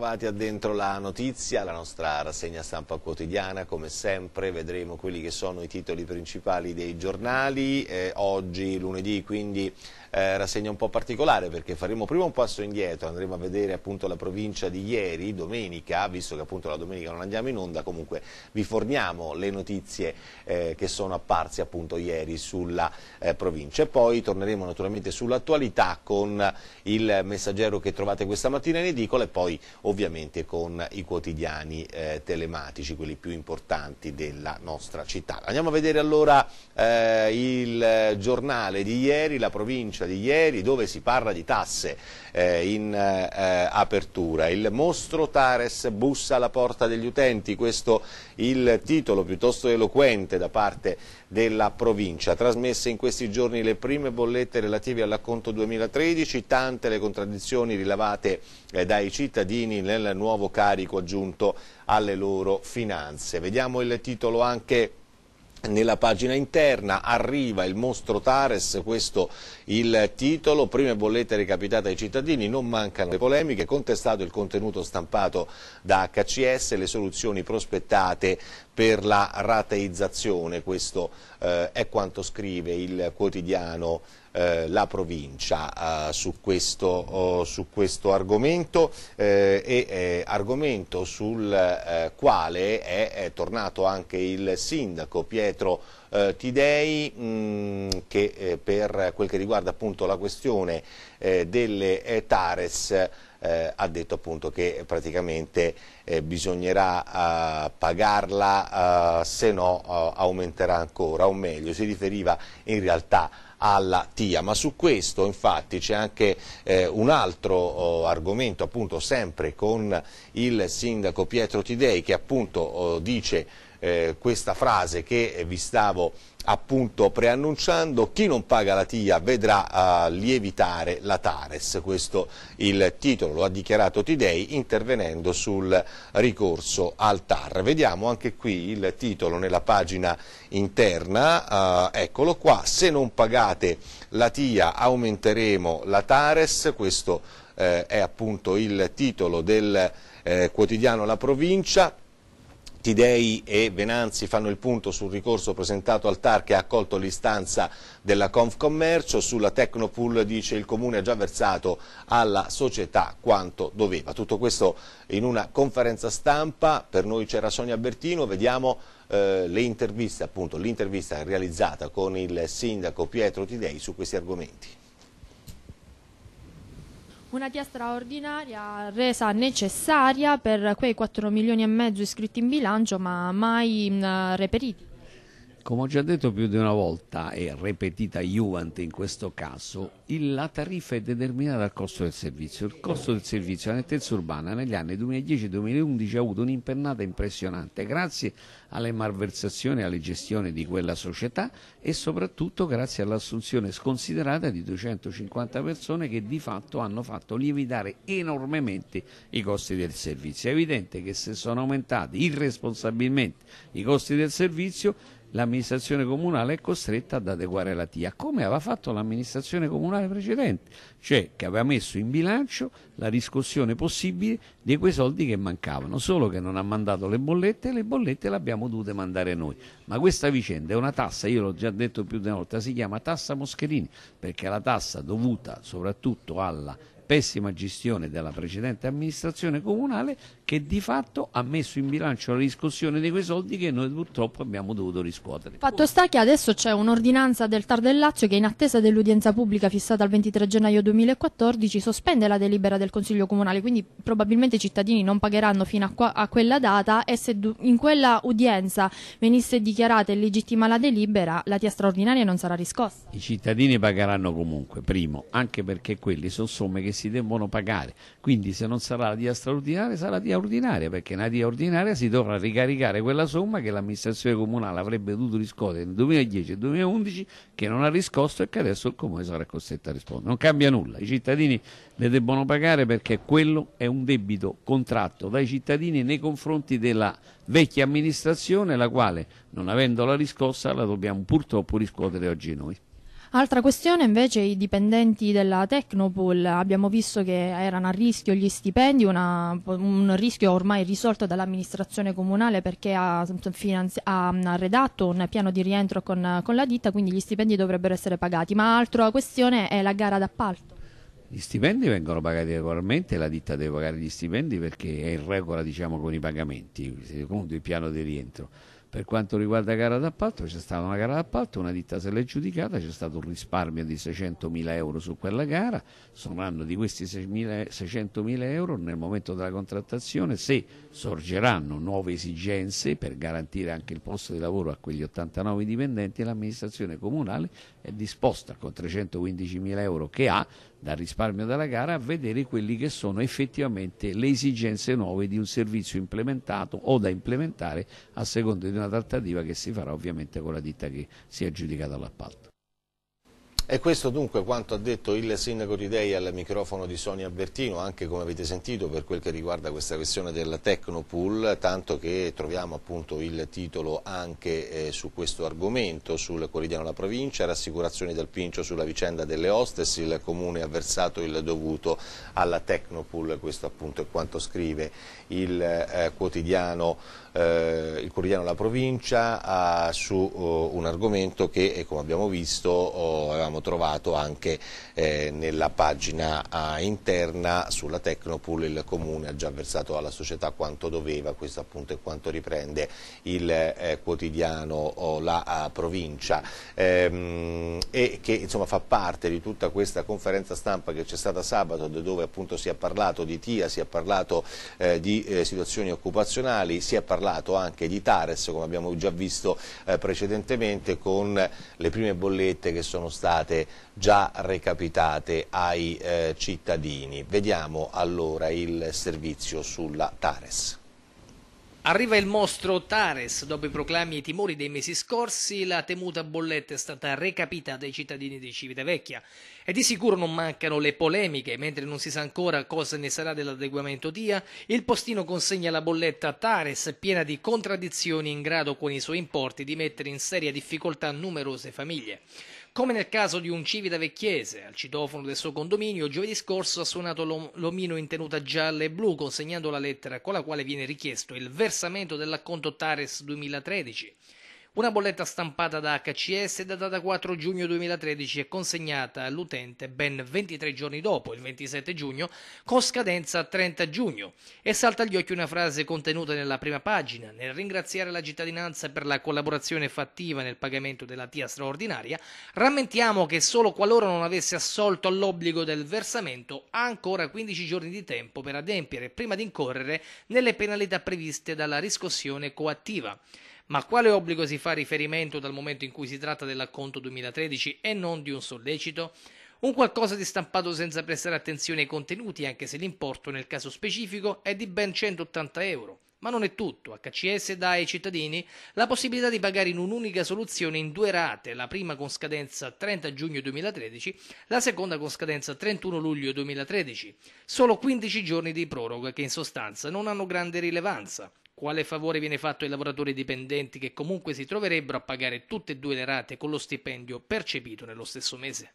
trovati addentro la notizia, la nostra rassegna stampa quotidiana, come sempre vedremo quelli che sono i titoli principali dei giornali, eh, oggi lunedì quindi eh, rassegna un po' particolare perché faremo prima un passo indietro, andremo a vedere appunto la provincia di ieri, domenica, visto che appunto la domenica non andiamo in onda, comunque vi forniamo le notizie eh, che sono apparse appunto ieri sulla eh, provincia e poi torneremo naturalmente sull'attualità con il messaggero che trovate questa mattina in edicola e poi ovviamente con i quotidiani eh, telematici, quelli più importanti della nostra città. Andiamo a vedere allora eh, il eh, giornale di ieri, la provincia crescita di ieri dove si parla di tasse eh, in eh, apertura. Il mostro Tares bussa alla porta degli utenti, questo il titolo piuttosto eloquente da parte della provincia. Trasmesse in questi giorni le prime bollette relative all'acconto 2013, tante le contraddizioni rilevate eh, dai cittadini nel nuovo carico aggiunto alle loro finanze. Vediamo il titolo anche nella pagina interna arriva il mostro Tares, questo il titolo, prime bollette recapitate ai cittadini, non mancano le polemiche, contestato il contenuto stampato da HCS, le soluzioni prospettate per la rateizzazione, questo eh, è quanto scrive il quotidiano eh, La Provincia eh, su, questo, oh, su, questo, argomento, eh, e, eh, argomento sul eh, quale è, è, tornato anche il sindaco Pietro Tidei mh, mm, che per quel che riguarda appunto la questione delle Tares eh, ha detto appunto che praticamente eh, bisognerà eh, pagarla eh, se no eh, aumenterà ancora o meglio si riferiva in realtà alla TIA, ma su questo infatti c'è anche eh, un altro oh, argomento appunto sempre con il sindaco Pietro Tidei che appunto oh, dice eh, questa frase che vi stavo appunto preannunciando chi non paga la TIA vedrà uh, lievitare la Tares, questo il titolo, lo ha dichiarato Tidei intervenendo sul ricorso al TAR. Vediamo anche qui il titolo nella pagina interna, uh, eccolo qua, se non pagate la TIA aumenteremo la Tares, questo eh, è appunto il titolo del eh, quotidiano La Provincia, Tidei e Venanzi fanno il punto sul ricorso presentato al TAR che ha accolto l'istanza della Confcommercio, sulla Tecnopool dice il Comune ha già versato alla società quanto doveva. Tutto questo in una conferenza stampa, per noi c'era Sonia Bertino, vediamo eh, l'intervista realizzata con il sindaco Pietro Tidei su questi argomenti. Una TIA straordinaria resa necessaria per quei 4 milioni e mezzo iscritti in bilancio ma mai mm, reperiti. Come ho già detto più di una volta e ripetita Juvante in questo caso, il, la tariffa è determinata dal costo del servizio. Il costo del servizio alla nettezza urbana negli anni 2010-2011 ha avuto un'impennata impressionante grazie alle malversazioni e alle gestioni di quella società e soprattutto grazie all'assunzione sconsiderata di 250 persone che di fatto hanno fatto lievitare enormemente i costi del servizio. È evidente che se sono aumentati irresponsabilmente i costi del servizio l'amministrazione comunale è costretta ad adeguare la TIA, come aveva fatto l'amministrazione comunale precedente, cioè che aveva messo in bilancio la riscossione possibile di quei soldi che mancavano, solo che non ha mandato le bollette e le bollette le abbiamo dovute mandare noi. Ma questa vicenda è una tassa, io l'ho già detto più di una volta, si chiama tassa Moscherini, perché è la tassa dovuta soprattutto alla pessima gestione della precedente amministrazione comunale che di fatto ha messo in bilancio la riscossione di quei soldi che noi purtroppo abbiamo dovuto riscuotere. Fatto sta che adesso c'è un'ordinanza del Tar del Lazio che in attesa dell'udienza pubblica fissata il 23 gennaio 2014 sospende la delibera del Consiglio Comunale, quindi probabilmente i cittadini non pagheranno fino a, qua, a quella data e se in quella udienza venisse dichiarata illegittima la delibera la TIA straordinaria non sarà riscossa. I cittadini pagheranno comunque, primo, anche perché quelle sono somme che si si debbono pagare. Quindi se non sarà la DIA straordinaria sarà la DIA ordinaria, perché nella DIA ordinaria si dovrà ricaricare quella somma che l'amministrazione comunale avrebbe dovuto riscuotere nel 2010 e 2011 che non ha riscosso e che adesso il comune sarà costretto a rispondere. Non cambia nulla, i cittadini le debbono pagare perché quello è un debito contratto dai cittadini nei confronti della vecchia amministrazione la quale non avendola riscossa la dobbiamo purtroppo riscuotere oggi noi. Altra questione invece i dipendenti della Tecnopool, abbiamo visto che erano a rischio gli stipendi, una, un rischio ormai risolto dall'amministrazione comunale perché ha, ha, redatto un piano di rientro con, con la ditta, quindi gli stipendi dovrebbero essere pagati, ma altra questione è la gara d'appalto. Gli stipendi vengono pagati regolarmente, la ditta deve pagare gli stipendi perché è in regola diciamo, con i pagamenti, secondo il piano di rientro. Per quanto riguarda gara d'appalto, c'è stata una gara d'appalto, una ditta se l'è giudicata, c'è stato un risparmio di 600.000 euro su quella gara, saranno di questi 600.000 euro nel momento della contrattazione se sorgeranno nuove esigenze per garantire anche il posto di lavoro a quegli 89 dipendenti l'amministrazione comunale è disposta con 315.000 euro che ha dal risparmio della gara a vedere quelli che sono effettivamente le esigenze nuove di un servizio implementato o da implementare a seconda di una trattativa che si farà ovviamente con la ditta che si è aggiudicata l'appalto. E questo dunque quanto ha detto il sindaco di Dei al microfono di Sonia Bertino, anche come avete sentito per quel che riguarda questa questione del Tecnopool, tanto che troviamo appunto il titolo anche eh, su questo argomento, sul quotidiano La Provincia, rassicurazioni dal Pincio sulla vicenda delle hostess, il Comune ha versato il dovuto alla Tecnopool, questo appunto è quanto scrive il eh, quotidiano eh, il quotidiano La Provincia ah, su oh, un argomento che eh, come abbiamo visto oh, avevamo trovato anche eh, nella pagina ah, interna sulla Tecnopool il Comune ha già versato alla società quanto doveva, questo appunto è quanto riprende il eh, quotidiano oh, La eh, Provincia ehm, e che insomma, fa parte di tutta questa conferenza stampa che c'è stata sabato dove appunto si è parlato di TIA, si è parlato di situazioni occupazionali, si è parlato parlato anche di Tares, come abbiamo già visto eh, precedentemente, con le prime bollette che sono state già recapitate ai eh, cittadini. Vediamo allora il servizio sulla Tares. Arriva il mostro Tares. Dopo i proclami e i timori dei mesi scorsi, la temuta bolletta è stata recapitata ai cittadini di Civitavecchia. E di sicuro non mancano le polemiche, mentre non si sa ancora cosa ne sarà dell'adeguamento TIA, il postino consegna la bolletta Tares piena di contraddizioni in grado con i suoi importi di mettere in seria difficoltà numerose famiglie. Come nel caso di un civita vecchiese, al citofono del suo condominio, giovedì scorso ha suonato l'omino in tenuta gialla e blu, consegnando la lettera con la quale viene richiesto il versamento dell'acconto Tares 2013. Una bolletta stampata da HCS datata 4 giugno 2013 e consegnata all'utente ben 23 giorni dopo, il 27 giugno, con scadenza 30 giugno. E salta agli occhi una frase contenuta nella prima pagina, nel ringraziare la cittadinanza per la collaborazione fattiva nel pagamento della TIA straordinaria, rammentiamo che solo qualora non avesse assolto all'obbligo del versamento ha ancora 15 giorni di tempo per adempiere prima di incorrere nelle penalità previste dalla riscossione coattiva. Ma a quale obbligo si fa riferimento dal momento in cui si tratta dell'acconto 2013 e non di un sollecito? Un qualcosa di stampato senza prestare attenzione ai contenuti, anche se l'importo nel caso specifico è di ben 180 euro. Ma non è tutto. HCS dà ai cittadini la possibilità di pagare in un'unica soluzione in due rate, la prima con scadenza 30 giugno 2013, la seconda con scadenza 31 luglio 2013. Solo 15 giorni di proroga che in sostanza non hanno grande rilevanza. Quale favore viene fatto ai lavoratori dipendenti che comunque si troverebbero a pagare tutte e due le rate con lo stipendio percepito nello stesso mese?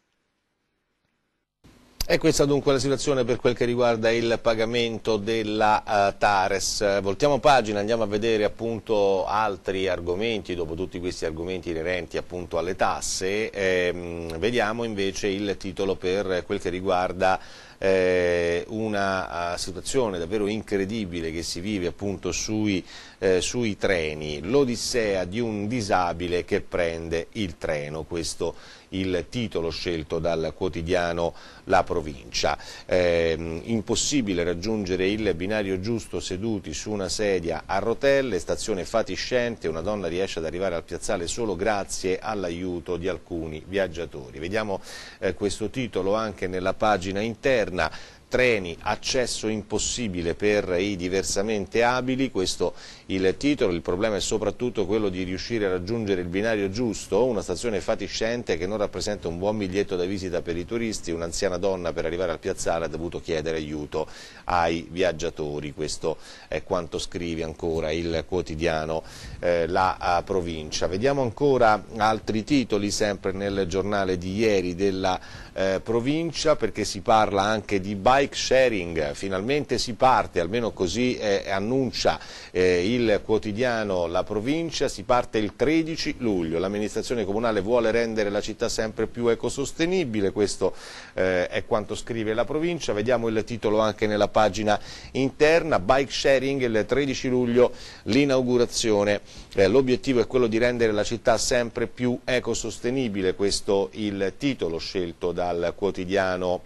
E questa dunque la situazione per quel che riguarda il pagamento della uh, Tares. Voltiamo pagina, andiamo a vedere appunto altri argomenti, dopo tutti questi argomenti inerenti appunto alle tasse, ehm, vediamo invece il titolo per quel che riguarda eh, una ah, situazione davvero incredibile che si vive appunto sui, eh, sui treni, l'odissea di un disabile che prende il treno, questo il titolo scelto dal quotidiano La Provincia. Eh, impossibile raggiungere il binario giusto seduti su una sedia a rotelle, stazione fatiscente, una donna riesce ad arrivare al piazzale solo grazie all'aiuto di alcuni viaggiatori. Vediamo eh, questo titolo anche nella pagina interna treni, accesso impossibile per i diversamente abili, questo il titolo, il problema è soprattutto quello di riuscire a raggiungere il binario giusto, una stazione fatiscente che non rappresenta un buon biglietto da visita per i turisti, un'anziana donna per arrivare al piazzale ha dovuto chiedere aiuto ai viaggiatori, questo è quanto scrive ancora il quotidiano eh, La Provincia. Vediamo ancora altri titoli sempre nel giornale di ieri della eh, provincia perché si parla anche di Biden bike sharing, finalmente si parte, almeno così eh, annuncia eh, il quotidiano La Provincia, si parte il 13 luglio, l'amministrazione comunale vuole rendere la città sempre più ecosostenibile, questo eh, è quanto scrive La Provincia, vediamo il titolo anche nella pagina interna, bike sharing il 13 luglio l'inaugurazione, eh, l'obiettivo è quello di rendere la città sempre più ecosostenibile, questo il titolo scelto dal quotidiano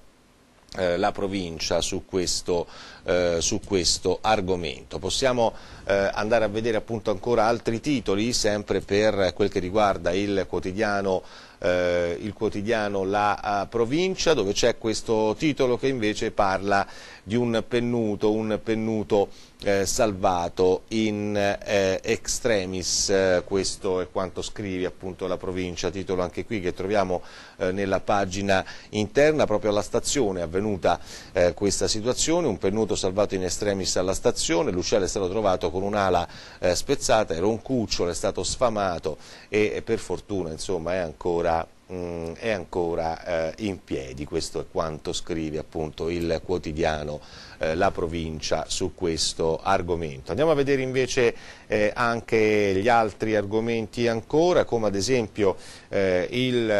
eh, la provincia su questo, eh, su questo argomento. Possiamo eh, andare a vedere appunto ancora altri titoli, sempre per quel che riguarda il quotidiano eh, il quotidiano La eh, Provincia, dove c'è questo titolo che invece parla di un pennuto, un pennuto eh, salvato in eh, extremis, eh, questo è quanto scrive appunto la provincia, titolo anche qui che troviamo nella pagina interna, proprio alla stazione è avvenuta questa situazione, un pennuto salvato in extremis alla stazione, l'uccello è stato trovato con con un'ala eh, spezzata, era un cucciolo, è stato sfamato e, e per fortuna insomma, è ancora mm, è ancora eh, in piedi, questo è quanto scrive appunto il quotidiano eh, La Provincia su questo argomento. Andiamo a vedere invece eh, anche gli altri argomenti ancora, come ad esempio eh, il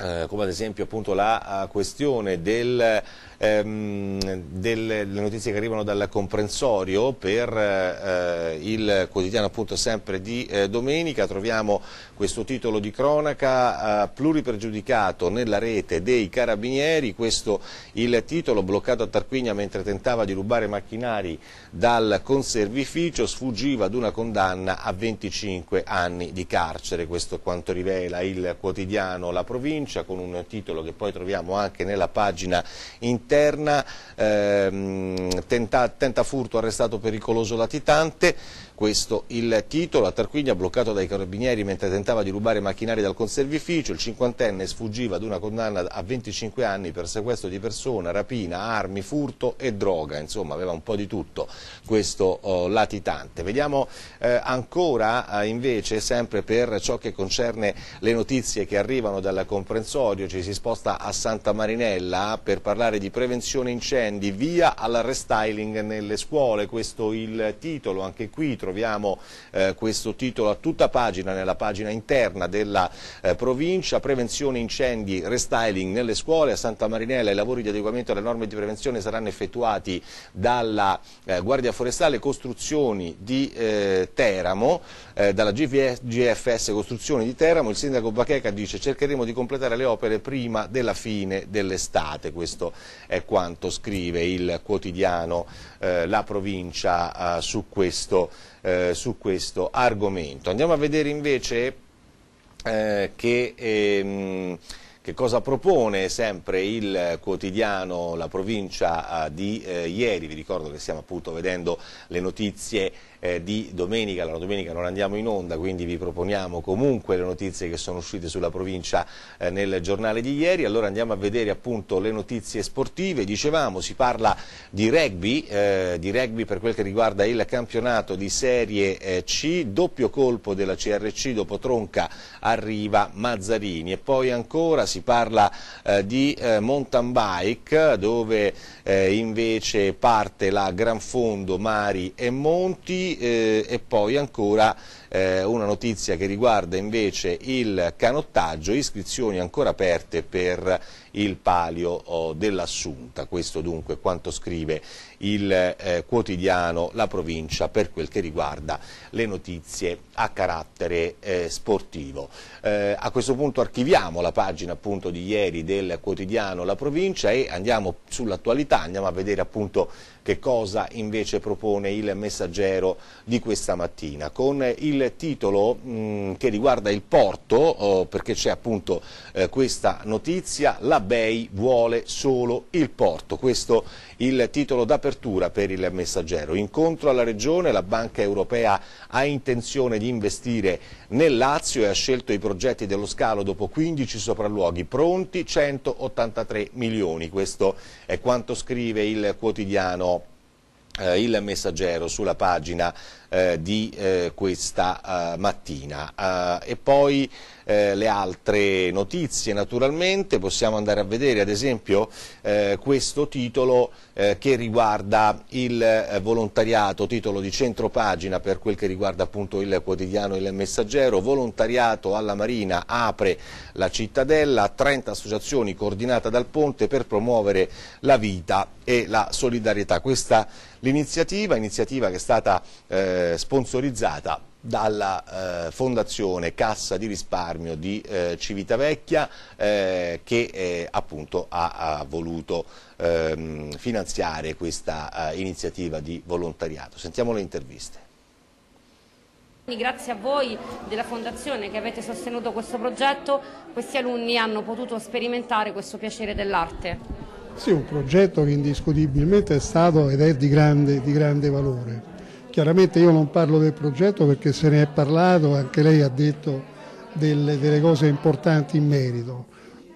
eh, come ad esempio appunto, la eh, questione del ehm, delle, notizie che arrivano dal comprensorio per eh, il quotidiano appunto sempre di eh, domenica, troviamo questo titolo di cronaca eh, pluripergiudicato nella rete dei carabinieri, questo il titolo bloccato a Tarquinia mentre tentava di rubare macchinari dal conservificio, sfuggiva ad una condanna a 25 anni di carcere, questo è quanto rivela il quotidiano La Provincia con un titolo che poi troviamo anche nella pagina interna interna, ehm, tenta, tenta furto, arrestato pericoloso latitante questo il titolo. A Tarquinia bloccato dai carabinieri mentre tentava di rubare macchinari dal conservificio, il cinquantenne sfuggiva ad una condanna a 25 anni per sequestro di persona, rapina, armi, furto e droga, insomma aveva un po' di tutto questo oh, latitante. Vediamo eh, ancora eh, invece, sempre per ciò che concerne le notizie che arrivano dal comprensorio, ci si sposta a Santa Marinella per parlare di prevenzione incendi, via al restyling nelle scuole, questo il titolo, anche qui troviamo eh, questo titolo a tutta pagina nella pagina interna della eh, provincia, prevenzione incendi, restyling nelle scuole, a Santa Marinella i lavori di adeguamento alle norme di prevenzione saranno effettuati dalla eh, Guardia Forestale, costruzioni di eh, Teramo, eh, dalla GFS, GFS Costruzioni di Teramo, il sindaco Bacheca dice cercheremo di completare le opere prima della fine dell'estate, questo è quanto scrive il quotidiano eh, la provincia su questo eh, su questo argomento. Andiamo a vedere invece eh, che, ehm, che, cosa propone sempre il quotidiano La Provincia eh, di eh, ieri, vi ricordo che stiamo appunto vedendo le notizie eh, di domenica, la domenica non andiamo in onda, quindi vi proponiamo comunque le notizie che sono uscite sulla provincia eh, nel giornale di ieri. Allora andiamo a vedere appunto le notizie sportive. Dicevamo, si parla di rugby, eh, di rugby per quel che riguarda il campionato di Serie eh, C, doppio colpo della CRC dopo Tronca arriva Mazzarini e poi ancora si parla eh, di eh, mountain bike dove invece parte la Gran Fondo Mari e Monti eh, e poi ancora eh, una notizia che riguarda invece il canottaggio, iscrizioni ancora aperte per il palio oh, dell'Assunta, questo dunque quanto scrive il eh, quotidiano La Provincia per quel che riguarda le notizie a carattere eh, sportivo. Eh, a questo punto archiviamo la pagina appunto di ieri del quotidiano La Provincia e andiamo sull'attualità, andiamo a vedere appunto che cosa invece propone il messaggero di questa mattina con il il titolo mh, mm, che riguarda il porto, oh, perché c'è appunto eh, questa notizia, la BEI vuole solo il porto, questo il titolo d'apertura per il messaggero. Incontro alla Regione, la Banca Europea ha intenzione di investire nel Lazio e ha scelto i progetti dello scalo dopo 15 sopralluoghi pronti, 183 milioni, questo è quanto scrive il quotidiano eh, il messaggero sulla pagina eh, di eh, questa eh, mattina. Eh, e poi eh, le altre notizie naturalmente, possiamo andare a vedere ad esempio questo titolo che riguarda il volontariato, titolo di centropagina per quel che riguarda appunto il quotidiano Il Messaggero, volontariato alla Marina apre la cittadella, 30 associazioni coordinate dal Ponte per promuovere la vita e la solidarietà. Questa l'iniziativa, iniziativa che è stata eh, sponsorizzata dalla eh, Fondazione Cassa di Risparmio di eh, Civitavecchia eh, che eh, appunto ha, ha voluto ehm, finanziare questa eh, iniziativa di volontariato. Sentiamo le interviste. Grazie a voi della Fondazione che avete sostenuto questo progetto, questi alunni hanno potuto sperimentare questo piacere dell'arte. Sì, un progetto che indiscutibilmente è stato ed è di grande, di grande valore. Chiaramente io non parlo del progetto perché se ne è parlato, anche lei ha detto delle, delle cose importanti in merito.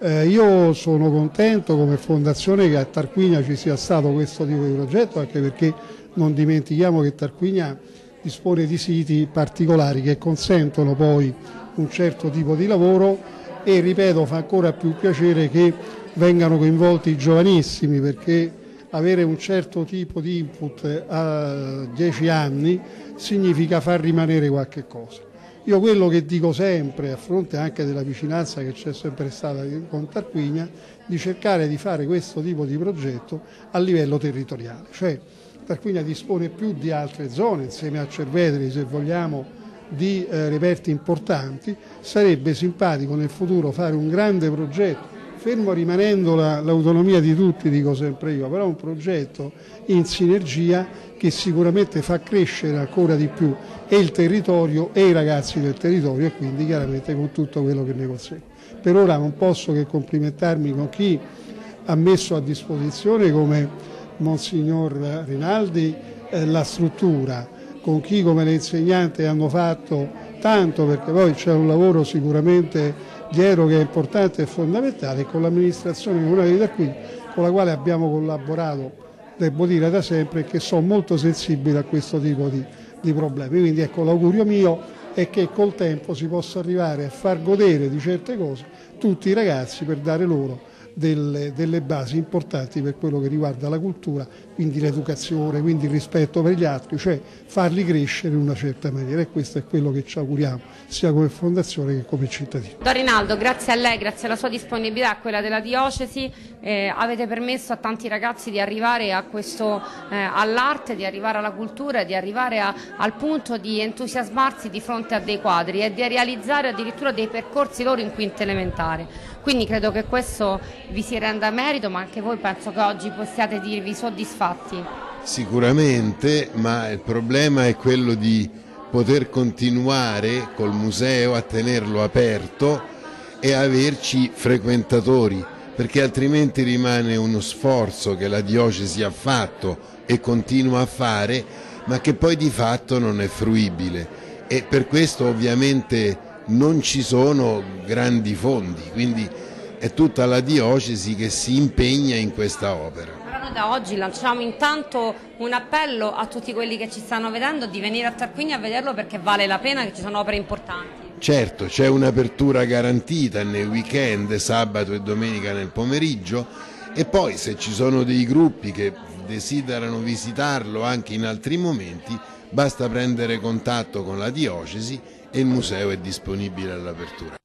Eh, io sono contento come fondazione che a Tarquinia ci sia stato questo tipo di progetto, anche perché non dimentichiamo che Tarquinia dispone di siti particolari che consentono poi un certo tipo di lavoro e ripeto fa ancora più piacere che vengano coinvolti i giovanissimi perché avere un certo tipo di input a 10 anni significa far rimanere qualche cosa. Io quello che dico sempre, a fronte anche della vicinanza che c'è sempre stata con Tarquinia, di cercare di fare questo tipo di progetto a livello territoriale. Cioè Tarquinia dispone più di altre zone, insieme a Cervetri se vogliamo, di eh, reperti importanti. Sarebbe simpatico nel futuro fare un grande progetto fermo rimanendo l'autonomia la, di tutti, dico sempre io, però è un progetto in sinergia che sicuramente fa crescere ancora di più e il territorio e i ragazzi del territorio e quindi chiaramente con tutto quello che ne consegue. Per ora non posso che complimentarmi con chi ha messo a disposizione come Monsignor Rinaldi eh, la struttura, con chi come le insegnanti hanno fatto tanto perché poi c'è un lavoro sicuramente Ghiero che è importante e fondamentale, con l'amministrazione comunale da qui con la quale abbiamo collaborato, devo dire da sempre, e che sono molto sensibile a questo tipo di, di problemi. Quindi ecco l'augurio mio è che col tempo si possa arrivare a far godere di certe cose tutti i ragazzi per dare loro delle, delle, basi importanti per quello che riguarda la cultura, quindi l'educazione, quindi il rispetto per gli altri, cioè farli crescere in una certa maniera e questo è quello che ci auguriamo sia come fondazione che come cittadini. Don Rinaldo, grazie a lei, grazie alla sua disponibilità, a quella della diocesi, eh, avete permesso a tanti ragazzi di arrivare eh, all'arte, di arrivare alla cultura, di arrivare a, al punto di entusiasmarsi di fronte a dei quadri e di realizzare addirittura dei percorsi loro in quinta elementare. Quindi credo che questo vi si renda merito, ma anche voi penso che oggi possiate dirvi soddisfatti. Sicuramente, ma il problema è quello di poter continuare col museo a tenerlo aperto e averci frequentatori, perché altrimenti rimane uno sforzo che la diocesi ha fatto e continua a fare, ma che poi di fatto non è fruibile. E per questo ovviamente non ci sono grandi fondi, quindi è tutta la diocesi che si impegna in questa opera. Allora da oggi lanciamo intanto un appello a tutti quelli che ci stanno vedendo di venire a Tarquini a vederlo perché vale la pena che ci sono opere importanti. Certo, c'è un'apertura garantita nel weekend, sabato e domenica nel pomeriggio e poi se ci sono dei gruppi che desiderano visitarlo anche in altri momenti, basta prendere contatto con la diocesi e il museo è disponibile all'apertura.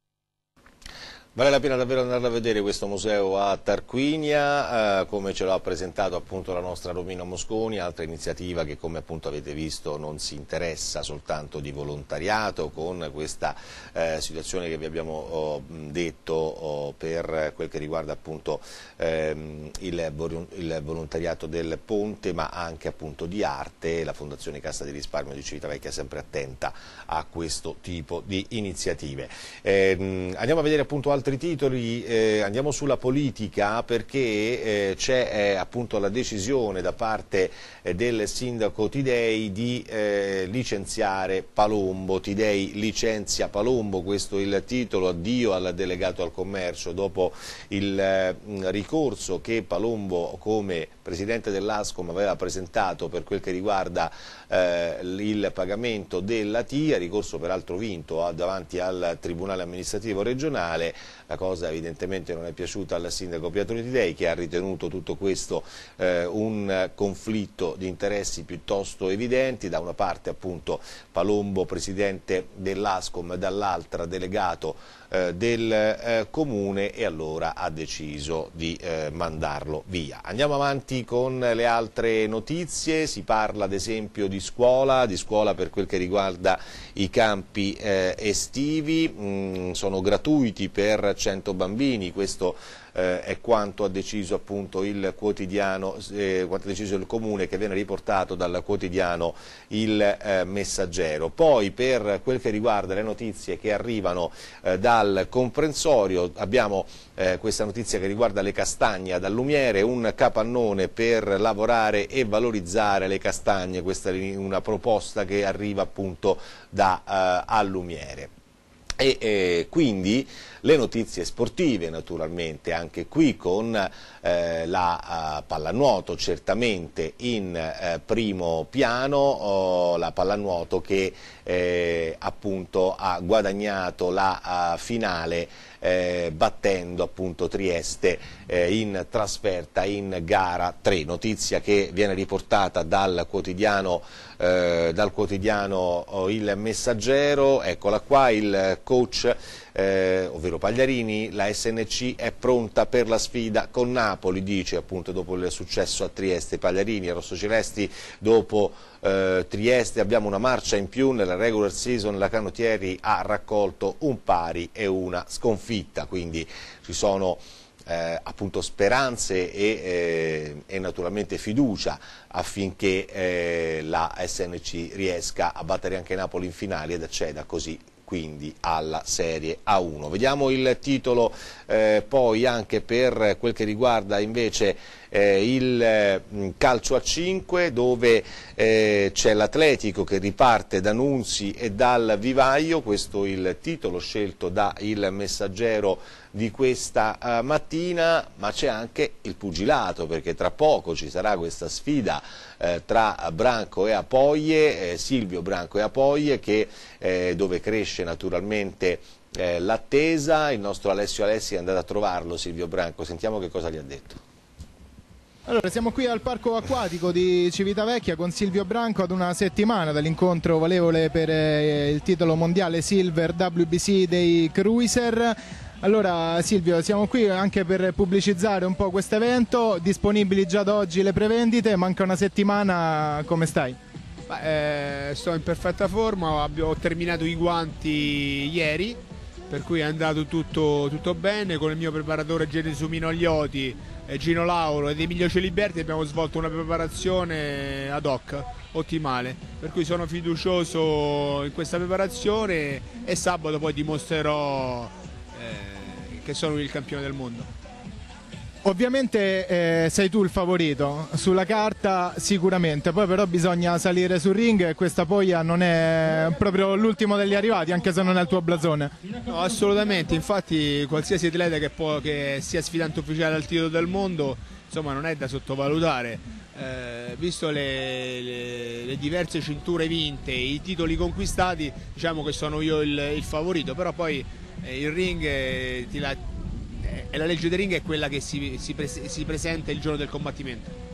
Vale la pena davvero andare a vedere questo museo a Tarquinia, eh, come ce l'ha presentato appunto la nostra Romina Mosconi, altra iniziativa che come appunto avete visto non si interessa soltanto di volontariato con questa eh, situazione che vi abbiamo oh, detto oh, per quel che riguarda appunto ehm, il, il, volontariato del ponte ma anche appunto di arte, la Fondazione Cassa di Risparmio di Civitavecchia è sempre attenta a questo tipo di iniziative. Eh, andiamo a vedere appunto altre altri titoli eh, andiamo sulla politica perché eh, c'è eh, appunto la decisione da parte eh, del sindaco Tidei di eh, licenziare Palombo. Tidei licenzia Palombo, questo è il titolo, addio al delegato al commercio dopo il mm, ricorso che Palombo come presidente dell'ASCOM aveva presentato per quel che riguarda eh, il pagamento della TIA, ricorso peraltro vinto ah, davanti al Tribunale amministrativo regionale la cosa evidentemente non è piaciuta al sindaco Piatone Di Dei che ha ritenuto tutto questo eh, un conflitto di interessi piuttosto evidenti, da una parte appunto Palombo presidente dell'Ascom, e dall'altra delegato eh, del eh, comune e allora ha deciso di eh, mandarlo via. Andiamo avanti con le altre notizie, si parla ad esempio di scuola, di scuola per quel che riguarda i campi eh, estivi, mm, sono gratuiti per 100 bambini, questo eh, è quanto ha deciso appunto il quotidiano, eh, quanto ha deciso il comune che viene riportato dal quotidiano il eh, messaggero. Poi per quel che riguarda le notizie che arrivano eh, dal comprensorio abbiamo eh, questa notizia che riguarda le castagne ad Allumiere, un capannone per lavorare e valorizzare le castagne, questa è una proposta che arriva appunto da eh, Allumiere. E eh, quindi le notizie sportive naturalmente, anche qui con eh, la uh, pallanuoto certamente in eh, primo piano, oh, la pallanuoto che eh, appunto ha guadagnato la uh, finale eh, battendo appunto Trieste eh, in trasferta in gara 3, notizia che viene riportata dal quotidiano eh, dal quotidiano Il Messaggero, eccola qua, il coach eh, ovvero Pagliarini, la SNC è pronta per la sfida con Napoli, dice appunto dopo il successo a Trieste, Pagliarini e Celesti, dopo eh, Trieste abbiamo una marcia in più, nella regular season la Canottieri ha raccolto un pari e una sconfitta, quindi ci sono eh, appunto speranze e, eh, e, naturalmente fiducia affinché eh, la SNC riesca a battere anche Napoli in finale ed acceda così quindi alla Serie A1. Vediamo il titolo eh, poi anche per quel che riguarda invece eh, il eh, calcio a 5 dove eh, c'è l'Atletico che riparte da Nunzi e dal Vivaio, questo il titolo scelto da Il Messaggero di questa eh, mattina, ma c'è anche il pugilato perché tra poco ci sarà questa sfida eh, tra Branco e Apoglie, Silvio Branco e Apoie che, dove cresce naturalmente l'attesa, il nostro Alessio Alessi è andato a trovarlo Silvio Branco, sentiamo che cosa gli ha detto. Allora, siamo qui al parco acquatico di Civitavecchia con Silvio Branco ad una settimana dall'incontro valevole per eh, il titolo mondiale Silver WBC dei Cruiser. Allora Silvio, siamo qui anche per pubblicizzare un po' questo evento, disponibili già da oggi le prevendite, manca una settimana, come stai? Beh, eh, sto in perfetta forma, ho terminato i guanti ieri, per cui è andato tutto, tutto bene con il mio preparatore Genesumino Aglioti Gino Lauro ed Emilio Celiberti abbiamo svolto una preparazione ad hoc, ottimale, per cui sono fiducioso in questa preparazione e sabato poi dimostrerò eh, che sono il campione del mondo. Ovviamente eh, sei tu il favorito, sulla carta sicuramente, poi però bisogna salire sul ring e questa poia non è proprio l'ultimo degli arrivati, anche se non è il tuo blasone. No, assolutamente, infatti qualsiasi atleta che, può, che sia sfidante ufficiale al titolo del mondo, insomma non è da sottovalutare, eh, visto le, le, le, diverse cinture vinte, i titoli conquistati, diciamo che sono io il, il favorito, però poi eh, il ring eh, ti, la, è eh, la legge dei ring è quella che si, si, pre si presenta il giorno del combattimento.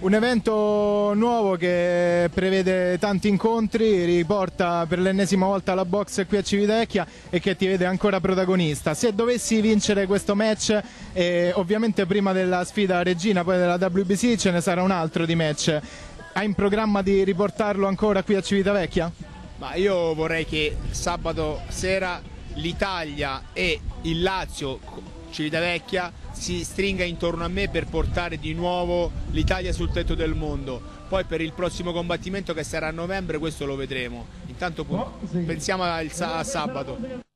Un evento nuovo che prevede tanti incontri, riporta per l'ennesima volta la box qui a Civitecchia e che ti vede ancora protagonista. Se dovessi vincere questo match, eh, ovviamente prima della sfida regina, poi della WBC, ce ne sarà un altro di match. Hai in programma di riportarlo ancora qui a Civitavecchia? Ma io vorrei che sabato sera l'Italia e il Lazio Civitavecchia si stringa intorno a me per portare di nuovo l'Italia sul tetto del mondo. Poi per il prossimo combattimento che sarà a novembre questo lo vedremo. Intanto pensiamo a sabato.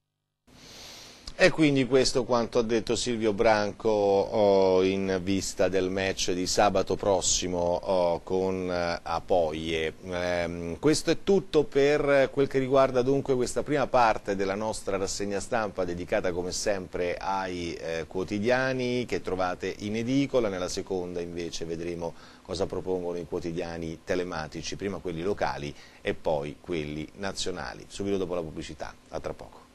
E quindi questo quanto ha detto Silvio Branco oh, in vista del match di sabato prossimo oh, con eh, Apoie. Eh, questo è tutto per quel che riguarda dunque questa prima parte della nostra rassegna stampa dedicata come sempre ai eh, quotidiani che trovate in edicola, nella seconda invece vedremo cosa propongono i quotidiani telematici, prima quelli locali e poi quelli nazionali. Subito dopo la pubblicità, a tra poco.